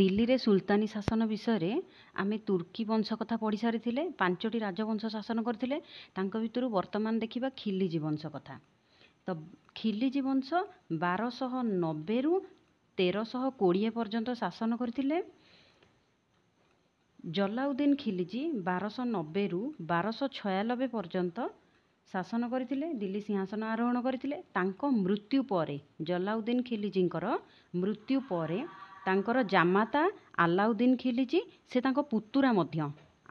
দিল্লীরে সুলতানি শাসন বিষয়ে আমি তুর্কি বংশ কথা পড়ি সারি পাঁচটি রাজবংশ শাসন করে তাঁর ভিতর বর্তমান দেখা খিলিজি বংশ কথা তো খিলিজি বংশ বারশহ নবেরু তেরশহ কোড়িয়ে পর্যন্ত শাসন করে জলাউদ্দিন খিলিজি বারশহ নবেরু বারশহ ছয়ানবে পর্যন্ত শাসন করে দিল্লী সিংহাসন আরোহণ করে তাঁর মৃত্যু পরে জলাউদ্দিন খিলিজীঙ্কর মৃত্যু পরে ତାଙ୍କର ଜାମାତା ଆଲାଉଦ୍ଦିନ୍ ଖିଲିଜି ସେ ତାଙ୍କ ପୁତୁରା ମଧ୍ୟ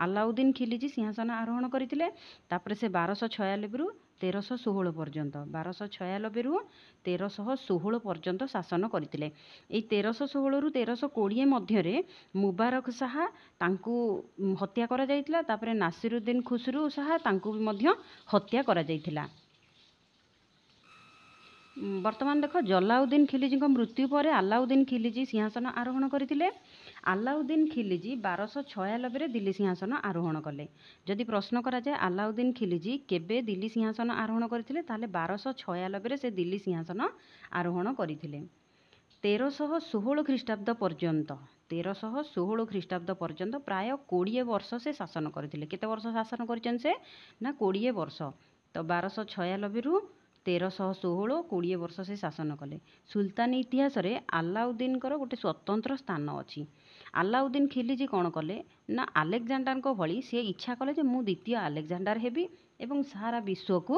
ଆଲାଉଦ୍ଦିନ୍ ଖିଲିଜି ସିଂହାସନ ଆରୋହଣ କରିଥିଲେ ତାପରେ ସେ ବାରଶହ ଛୟାନବେରୁ ତେରଶହ ଷୋହଳ ପର୍ଯ୍ୟନ୍ତ ବାରଶହ ଛୟାନବେରୁ ତେରଶହ ଷୋହଳ ପର୍ଯ୍ୟନ୍ତ ଶାସନ କରିଥିଲେ ଏଇ ତେରଶହ ଷୋହଳରୁ ତେରଶହ କୋଡ଼ିଏ ମଧ୍ୟରେ ମୁବାରକ ଶାହା ତାଙ୍କୁ ହତ୍ୟା କରାଯାଇଥିଲା ତାପରେ ନାସିରୁଦ୍ଦିନ ଖୁସରୁ ଶାହା ତାଙ୍କୁ ବି ମଧ୍ୟ ହତ୍ୟା କରାଯାଇଥିଲା ବର୍ତ୍ତମାନ ଦେଖ ଜଲାଉଦ୍ଦିନ ଖିଲିଜିଙ୍କ ମୃତ୍ୟୁ ପରେ ଆଲାଉଦ୍ଦିନ ଖିଲିଜି ସିଂହାସନ ଆରୋହଣ କରିଥିଲେ ଆଲାଉଦ୍ଦିନ ଖିଲିଜି ବାରଶହ ଛୟାନବେରେ ଦିଲ୍ଲୀ ସିଂହାସନ ଆରୋହଣ କଲେ ଯଦି ପ୍ରଶ୍ନ କରାଯାଏ ଆଲାଉଦ୍ଦିନ ଖିଲିଜି କେବେ ଦିଲ୍ଲୀ ସିଂହାସନ ଆରୋହଣ କରିଥିଲେ ତାହେଲେ ବାରଶହ ଛୟାନବେରେ ସେ ଦିଲ୍ଲୀ ସିଂହାସନ ଆରୋହଣ କରିଥିଲେ ତେରଶହ ଷୋହଳ ଖ୍ରୀଷ୍ଟାବ୍ଦ ପର୍ଯ୍ୟନ୍ତ ତେରଶହ ଷୋହଳ ଖ୍ରୀଷ୍ଟାବ୍ଦ ପର୍ଯ୍ୟନ୍ତ ପ୍ରାୟ କୋଡ଼ିଏ ବର୍ଷ ସେ ଶାସନ କରିଥିଲେ କେତେ ବର୍ଷ ଶାସନ କରିଛନ୍ତି ସେ ନା କୋଡ଼ିଏ ବର୍ଷ ତ ବାରଶହ ଛୟାନବେରୁ ତେରଶହ ଷୋହଳ କୋଡ଼ିଏ ବର୍ଷ ସେ ଶାସନ କଲେ ସୁଲତାନ ଇତିହାସରେ ଆଲାଉଦ୍ଦିନଙ୍କର ଗୋଟେ ସ୍ୱତନ୍ତ୍ର ସ୍ଥାନ ଅଛି ଆଲାଉଦ୍ଦିନ ଖିଲିଜି କ'ଣ କଲେ ନା ଆଲେକଜାଣ୍ଡାରଙ୍କ ଭଳି ସେ ଇଚ୍ଛା କଲେ ଯେ ମୁଁ ଦ୍ୱିତୀୟ ଆଲେକଜାଣ୍ଡାର ହେବି ଏବଂ ସାରା ବିଶ୍ୱକୁ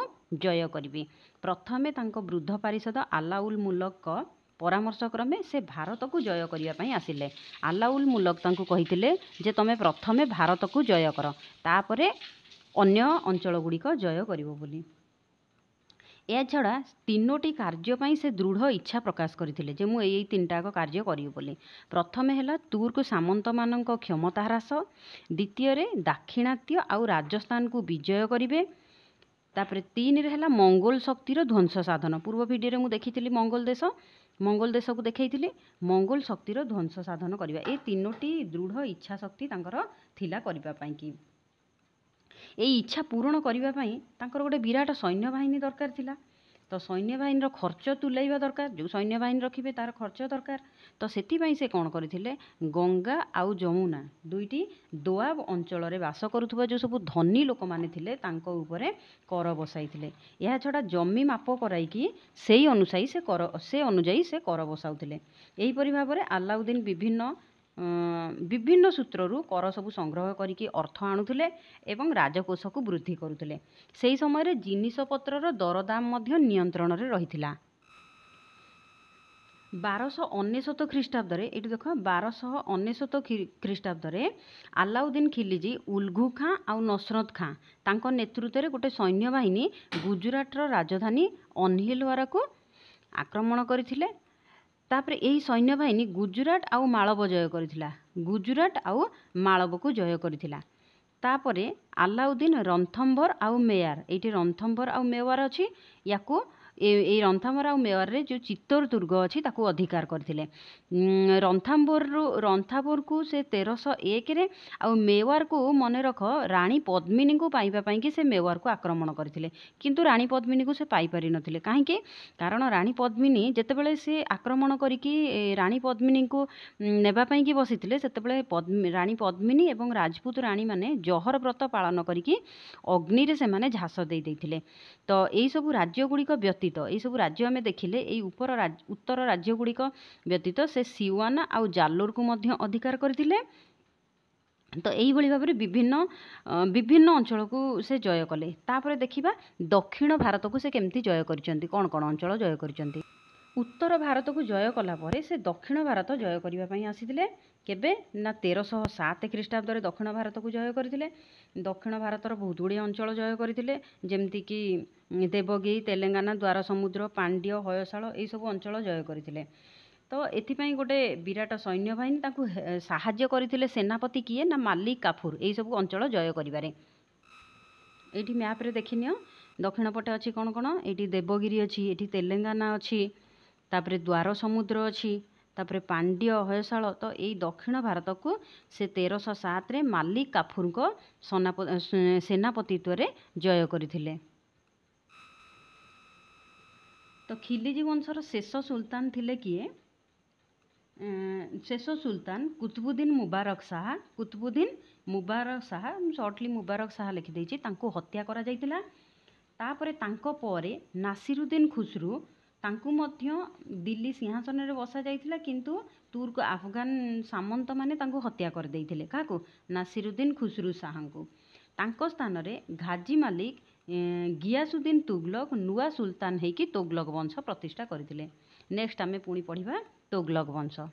ଜୟ କରିବି ପ୍ରଥମେ ତାଙ୍କ ବୃଦ୍ଧ ପାରିଷଦ ଆଲାଉଲ ମୁଲକଙ୍କ ପରାମର୍ଶ କ୍ରମେ ସେ ଭାରତକୁ ଜୟ କରିବା ପାଇଁ ଆସିଲେ ଆଲାଉଲ ମୁଲକ ତାଙ୍କୁ କହିଥିଲେ ଯେ ତୁମେ ପ୍ରଥମେ ଭାରତକୁ ଜୟ କର ତାପରେ ଅନ୍ୟ ଅଞ୍ଚଳଗୁଡ଼ିକ ଜୟ କରିବ ବୋଲି এছাড়া তিনোটি কার্য পাই সে দৃঢ় ইচ্ছা প্রকাশ করে যে মু এই তিনটাক কার্য করিবি বলে প্রথমে হল তুর্ক সামন্তমানক ক্ষমতা হ্রাস দ্বিতীয়রে দাক্ষিণাত্য আউ রাজস্থানকু বিজয় করিবে তাপরে তিনরে হল মঙ্গোল শক্তির ধ্বংস সাধন পূর্ব ভিডিওরে মু দেখিছিলি মঙ্গোল দেশ মঙ্গোল দেশকু দেখাইছিলি মঙ্গোল শক্তির ধ্বংস সাধন করিবা এই তিনোটি দৃঢ় ইচ্ছা শক্তি তাঙ্কর থিলা করিবা পাইকি এই ଇଚ୍ଛା ପୂରଣ କରିବା ପାଇଁ ତାଙ୍କର ଗୋଟେ ବିରାଟ ସୈନ୍ୟବାହିନୀ ଦରକାର ଥିଲା ତ ସୈନ୍ୟବାହିନୀର ଖର୍ଚ୍ଚ ତୁଲାଇବା ଦରକାର ଯେଉଁ ସୈନ୍ୟବାହିନୀ ରଖିବେ ତା'ର ଖର୍ଚ୍ଚ ଦରକାର ତ ସେଥିପାଇଁ ସେ କ'ଣ କରିଥିଲେ ଗଙ୍ଗା ଆଉ ଯମୁନା ଦୁଇଟି ଦୋଆବ ଅଞ୍ଚଳରେ ବାସ କରୁଥିବା ଯେଉଁ ସବୁ ଧନୀ ଲୋକମାନେ ଥିଲେ ତାଙ୍କ ଉପରେ କର ବସାଇଥିଲେ ଏହା ଛଡ଼ା ଜମି ମାପ କରାଇକି ସେଇ ଅନୁସାୟୀ ସେ କର ସେ ଅନୁଯାୟୀ ସେ କର ବସାଉଥିଲେ ଏହିପରି ଭାବରେ ଆଲାଉଦ୍ଦିନ ବିଭିନ୍ନ ବିଭିନ୍ନ ସୂତ୍ରରୁ କର ସବୁ ସଂଗ୍ରହ କରିକି ଅର୍ଥ ଆଣୁଥିଲେ ଏବଂ ରାଜକୋଷକୁ ବୃଦ୍ଧି କରୁଥିଲେ ସେହି ସମୟରେ ଜିନିଷପତ୍ରର ଦରଦାମ ମଧ୍ୟ ନିୟନ୍ତ୍ରଣରେ ରହିଥିଲା ବାରଶହ ଅନେଶତ ଖ୍ରୀଷ୍ଟାବ୍ଦରେ ଏଇଠି ଦେଖ ବାରଶହ ଅନେଶତ ଖ୍ରୀଷ୍ଟାବ୍ଦରେ ଆଲାଉଦ୍ଦିନ ଖିଲିଜି ଉଲ୍ଘୁ ଖାଁ ଆଉ ନସରତ ଖାଁ ତାଙ୍କ ନେତୃତ୍ୱରେ ଗୋଟେ ସୈନ୍ୟବାହିନୀ ଗୁଜୁରାଟର ରାଜଧାନୀ ଅନହିଲୱାରାକୁ ଆକ୍ରମଣ କରିଥିଲେ ତାପରେ ଏହି ସୈନ୍ୟବାହିନୀ ଗୁଜୁରାଟ ଆଉ ମାଳବ ଜୟ କରିଥିଲା ଗୁଜୁରାଟ ଆଉ ମାଳବକୁ ଜୟ କରିଥିଲା ତାପରେ ଆଲାଉଦ୍ଦିନ ରଣଥମ୍ଭୋର ଆଉ ମେୱାର ଏଇଠି ରଣଥମ୍ଭୋର ଆଉ ମେୱାର ଅଛି ୟାକୁ ଏଇ ରନ୍ଥାମ୍ବୋର ଆଉ ମେୱାରରେ ଯେଉଁ ଚିତ୍ତୋର ଦୁର୍ଗ ଅଛି ତାକୁ ଅଧିକାର କରିଥିଲେ ରନ୍ଥାମ୍ବୋରରୁ ରନ୍ଥାମ୍ବୋରକୁ ସେ ତେରଶହ ଏକରେ ଆଉ ମେୱାରକୁ ମନେ ରଖ ରାଣୀ ପଦ୍ମିନୀଙ୍କୁ ପାଇବା ପାଇଁକି ସେ ମେୱାରକୁ ଆକ୍ରମଣ କରିଥିଲେ କିନ୍ତୁ ରାଣୀ ପଦ୍ମିନୀକୁ ସେ ପାଇପାରିନଥିଲେ କାହିଁକି କାରଣ ରାଣୀ ପଦ୍ମିନୀ ଯେତେବେଳେ ସେ ଆକ୍ରମଣ କରିକି ରାଣୀ ପଦ୍ମିନୀଙ୍କୁ ନେବା ପାଇଁକି ବସିଥିଲେ ସେତେବେଳେ ରାଣୀ ପଦ୍ମିନୀ ଏବଂ ରାଜପୁତ ରାଣୀମାନେ ଜହର ବ୍ରତ ପାଳନ କରିକି ଅଗ୍ନିରେ ସେମାନେ ଝାସ ଦେଇ ଦେଇଥିଲେ ତ ଏହିସବୁ ରାଜ୍ୟଗୁଡ଼ିକ ବ୍ୟତୀତ ବ୍ୟତୀତ ଏହିସବୁ ରାଜ୍ୟ ଆମେ ଦେଖିଲେ ଏଇ ଉପର ଉତ୍ତର ରାଜ୍ୟଗୁଡ଼ିକ ବ୍ୟତୀତ ସେ ସିୱାନ ଆଉ ଜାଲୋରକୁ ମଧ୍ୟ ଅଧିକାର କରିଥିଲେ ତ ଏହିଭଳି ଭାବରେ ବିଭିନ୍ନ ବିଭିନ୍ନ ଅଞ୍ଚଳକୁ ସେ ଜୟ କଲେ ତା'ପରେ ଦେଖିବା ଦକ୍ଷିଣ ଭାରତକୁ ସେ କେମିତି ଜୟ କରିଛନ୍ତି କ'ଣ କ'ଣ ଅଞ୍ଚଳ ଜୟ କରିଛନ୍ତି ଉତ୍ତର ଭାରତକୁ ଜୟ କଲା ପରେ ସେ ଦକ୍ଷିଣ ଭାରତ ଜୟ କରିବା ପାଇଁ ଆସିଥିଲେ କେବେ ନା ତେରଶହ ସାତ ଖ୍ରୀଷ୍ଟାବ୍ଦରେ ଦକ୍ଷିଣ ଭାରତକୁ ଜୟ କରିଥିଲେ ଦକ୍ଷିଣ ଭାରତର ବହୁତ ଗୁଡ଼ିଏ ଅଞ୍ଚଳ ଜୟ କରିଥିଲେ ଯେମିତିକି ଦେବଗିରି ତେଲେଙ୍ଗାନା ଦ୍ୱାର ସମୁଦ୍ର ପାଣ୍ଡ୍ୟ ହୟଶାଳ ଏହିସବୁ ଅଞ୍ଚଳ ଜୟ କରିଥିଲେ ତ ଏଥିପାଇଁ ଗୋଟେ ବିରାଟ ସୈନ୍ୟବାହିନୀ ତାଙ୍କୁ ସାହାଯ୍ୟ କରିଥିଲେ ସେନାପତି କିଏ ନା ମାଲିକ କାଫୁର ଏହିସବୁ ଅଞ୍ଚଳ ଜୟ କରିବାରେ ଏଇଠି ମ୍ୟାପ୍ରେ ଦେଖିନିଅ ଦକ୍ଷିଣ ପଟେ ଅଛି କ'ଣ କ'ଣ ଏଇଠି ଦେବଗିରି ଅଛି ଏଠି ତେଲେଙ୍ଗାନା ଅଛି ତାପରେ ଦ୍ୱାର ସମୁଦ୍ର ଅଛି ତାପରେ ପାଣ୍ଡ୍ୟ ହୟଶାଳ ତ ଏଇ ଦକ୍ଷିଣ ଭାରତକୁ ସେ ତେରଶହ ସାତରେ ମାଲିକ କାଫୁରଙ୍କ ସେନାପତିତ୍ୱରେ ଜୟ କରିଥିଲେ ତ ଖିଲିଜି ବଂଶର ଶେଷ ସୁଲତାନ ଥିଲେ କିଏ ଶେଷ ସୁଲତାନ କୁତବୁଦ୍ଦିନ ମୁବାରକ ଶାହା କୁତବୁଦ୍ଦିନ ମୁବାରକ ଶାହା ସର୍ଟଲି ମୁବାରକ ଶାହା ଲେଖିଦେଇଛି ତାଙ୍କୁ ହତ୍ୟା କରାଯାଇଥିଲା ତାପରେ ତାଙ୍କ ପରେ ନାସିରୁଦ୍ଦିନ ଖୁସରୁ ତାଙ୍କୁ ମଧ୍ୟ ଦିଲ୍ଲୀ ସିଂହାସନରେ ବସାଯାଇଥିଲା କିନ୍ତୁ ତୁର୍କ ଆଫଗାନ ସାମନ୍ତମାନେ ତାଙ୍କୁ ହତ୍ୟା କରିଦେଇଥିଲେ କାହାକୁ ନାସିରୁଦ୍ଦିନ ଖୁସରୁ ଶାହାଙ୍କୁ ତାଙ୍କ ସ୍ଥାନରେ ଘାଜି ମାଲିକ ଗିଆସୁଦ୍ଦିନ ତୁଗଲକ ନୂଆ ସୁଲତାନ ହେଇକି ତୁଗଲକ ବଂଶ ପ୍ରତିଷ୍ଠା କରିଥିଲେ ନେକ୍ସଟ ଆମେ ପୁଣି ପଢ଼ିବା ତୁଗଲକ ବଂଶ